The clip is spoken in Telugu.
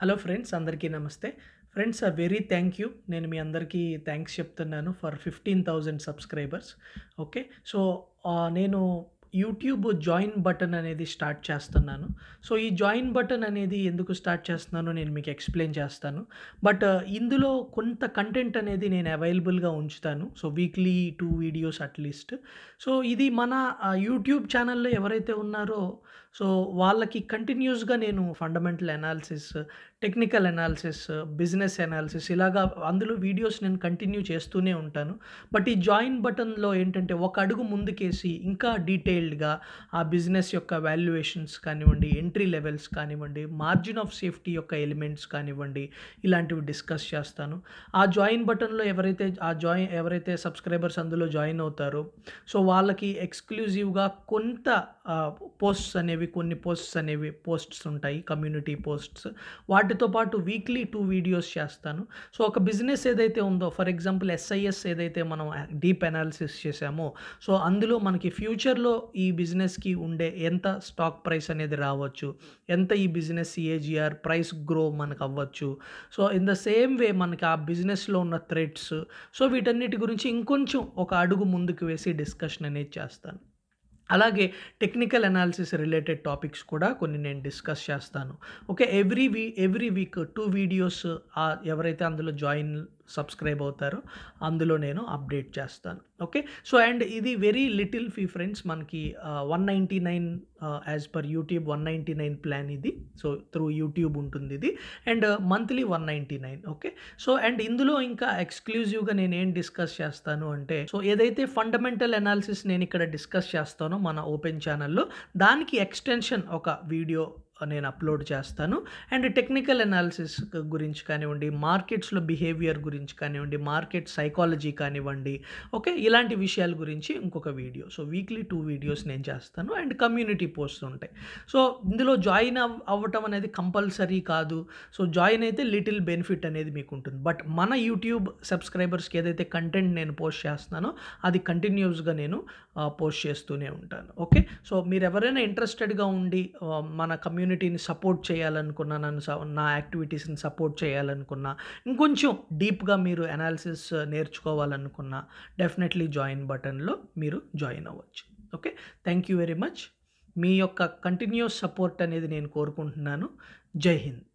హలో ఫ్రెండ్స్ అందరికీ నమస్తే ఫ్రెండ్స్ ఆ వెరీ థ్యాంక్ యూ నేను మీ అందరికీ థ్యాంక్స్ చెప్తున్నాను for fifteen thousand subscribers okay so నేను యూట్యూబ్ జాయిన్ బటన్ అనేది స్టార్ట్ చేస్తున్నాను సో ఈ జాయిన్ బటన్ అనేది ఎందుకు స్టార్ట్ చేస్తున్నానో నేను మీకు ఎక్స్ప్లెయిన్ చేస్తాను బట్ ఇందులో కొంత కంటెంట్ అనేది నేను అవైలబుల్గా ఉంచుతాను so weekly two videos at least so ఇది మన యూట్యూబ్ ఛానల్లో ఎవరైతే ఉన్నారో సో వాళ్ళకి కంటిన్యూస్గా నేను fundamental analysis technical analysis business analysis ఇలాగా అందులో వీడియోస్ నేను కంటిన్యూ చేస్తూనే ఉంటాను బట్ ఈ జాయిన్ బటన్లో ఏంటంటే ఒక అడుగు ముందుకేసి ఇంకా డీటెయిల్ డీటెయిల్డ్గా ఆ బిజినెస్ యొక్క వాల్యుయేషన్స్ కానివ్వండి ఎంట్రీ లెవెల్స్ కానివ్వండి మార్జిన్ ఆఫ్ సేఫ్టీ యొక్క ఎలిమెంట్స్ కానివ్వండి ఇలాంటివి డిస్కస్ చేస్తాను ఆ జాయిన్ బటన్లో ఎవరైతే ఆ జాయిన్ ఎవరైతే సబ్స్క్రైబర్స్ అందులో జాయిన్ అవుతారో సో వాళ్ళకి ఎక్స్క్లూజివ్గా కొంత పోస్ట్స్ అనేవి కొన్ని పోస్ట్స్ అనేవి పోస్ట్స్ ఉంటాయి కమ్యూనిటీ పోస్ట్స్ వాటితో పాటు వీక్లీ టూ వీడియోస్ చేస్తాను సో ఒక బిజినెస్ ఏదైతే ఉందో ఫర్ ఎగ్జాంపుల్ ఎస్ఐఎస్ ఏదైతే మనం డీప్ అనాలిసిస్ చేసామో సో అందులో మనకి ఫ్యూచర్లో ఈ బిజినెస్కి ఉండే ఎంత స్టాక్ ప్రైస్ అనేది రావచ్చు ఎంత ఈ బిజినెస్ ఏజీఆర్ ప్రైస్ గ్రో మనకు అవ్వచ్చు so in the same way మనకి ఆ బిజినెస్లో ఉన్న థ్రెడ్స్ సో వీటన్నిటి గురించి ఇంకొంచెం ఒక అడుగు ముందుకు వేసి డిస్కషన్ అనేది చేస్తాను అలాగే టెక్నికల్ అనాలిసిస్ రిలేటెడ్ టాపిక్స్ కూడా కొన్ని నేను డిస్కస్ చేస్తాను okay every we every week two videos ఎవరైతే అందులో జాయిన్ సబ్స్క్రైబ్ అవుతారో అందులో నేను అప్డేట్ చేస్తాను ఓకే సో అండ్ ఇది వెరీ లిటిల్ ఫీ ఫ్రెండ్స్ మనకి one ninety nine as per YouTube one ninety nine plan ఇది సో త్రూ యూట్యూబ్ ఉంటుంది ఇది and monthly one ninety nine okay so and ఇందులో ఇంకా ఎక్స్క్లూజివ్గా నేను ఏం డిస్కస్ చేస్తాను అంటే సో ఏదైతే ఫండమెంటల్ అనాలిసిస్ నేను ఇక్కడ డిస్కస్ చేస్తానో మన ఓపెన్ ఛానల్లో దానికి ఎక్స్టెన్షన్ ఒక వీడియో నేను అప్లోడ్ చేస్తాను అండ్ టెక్నికల్ అనాలిసిస్ గురించి కానివ్వండి మార్కెట్స్లో బిహేవియర్ గురించి కానివ్వండి మార్కెట్ సైకాలజీ కానివ్వండి ఓకే ఇలాంటి విషయాల గురించి ఇంకొక video so weekly two videos నేను చేస్తాను అండ్ కమ్యూనిటీ పోస్ట్ ఉంటాయి సో ఇందులో జాయిన్ అవ్ అవ్వటం అనేది కంపల్సరీ కాదు సో జాయిన్ అయితే లిటిల్ బెనిఫిట్ అనేది మీకు ఉంటుంది బట్ మన యూట్యూబ్ సబ్స్క్రైబర్స్కి ఏదైతే కంటెంట్ నేను పోస్ట్ చేస్తున్నానో అది కంటిన్యూస్గా నేను పోస్ట్ చేస్తూనే ఉంటాను ఓకే సో మీరు ఎవరైనా ఇంట్రెస్టెడ్గా ఉండి మన కమ్యూనిటీ కమ్యూనిటీని సపోర్ట్ చేయాలనుకున్నా నన్ను నా యాక్టివిటీస్ని సపోర్ట్ చేయాలనుకున్నా ఇంకొంచెం డీప్గా మీరు అనాలిసిస్ uh, నేర్చుకోవాలనుకున్నా డెఫినెట్లీ జాయిన్ బటన్లో మీరు జాయిన్ అవ్వచ్చు okay thank you very much మీ యొక్క కంటిన్యూస్ సపోర్ట్ అనేది నేను కోరుకుంటున్నాను జై హింద్